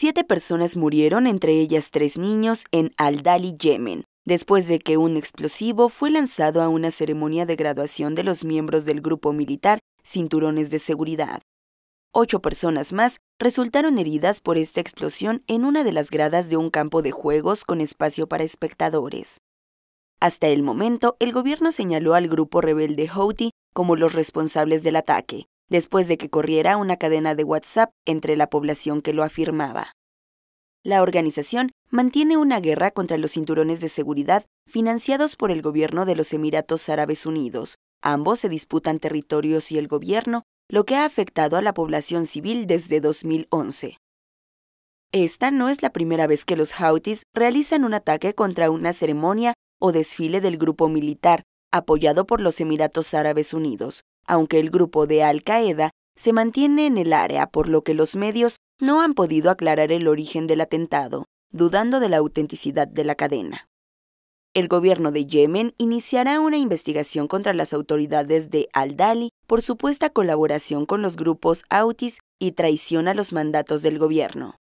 Siete personas murieron, entre ellas tres niños, en Al-Dali, Yemen, después de que un explosivo fue lanzado a una ceremonia de graduación de los miembros del grupo militar Cinturones de Seguridad. Ocho personas más resultaron heridas por esta explosión en una de las gradas de un campo de juegos con espacio para espectadores. Hasta el momento, el gobierno señaló al grupo rebelde Houthi como los responsables del ataque después de que corriera una cadena de WhatsApp entre la población que lo afirmaba. La organización mantiene una guerra contra los cinturones de seguridad financiados por el gobierno de los Emiratos Árabes Unidos. Ambos se disputan territorios y el gobierno, lo que ha afectado a la población civil desde 2011. Esta no es la primera vez que los Houthis realizan un ataque contra una ceremonia o desfile del grupo militar, apoyado por los Emiratos Árabes Unidos, aunque el grupo de Al-Qaeda se mantiene en el área, por lo que los medios no han podido aclarar el origen del atentado, dudando de la autenticidad de la cadena. El gobierno de Yemen iniciará una investigación contra las autoridades de Al-Dali por supuesta colaboración con los grupos Autis y traición a los mandatos del gobierno.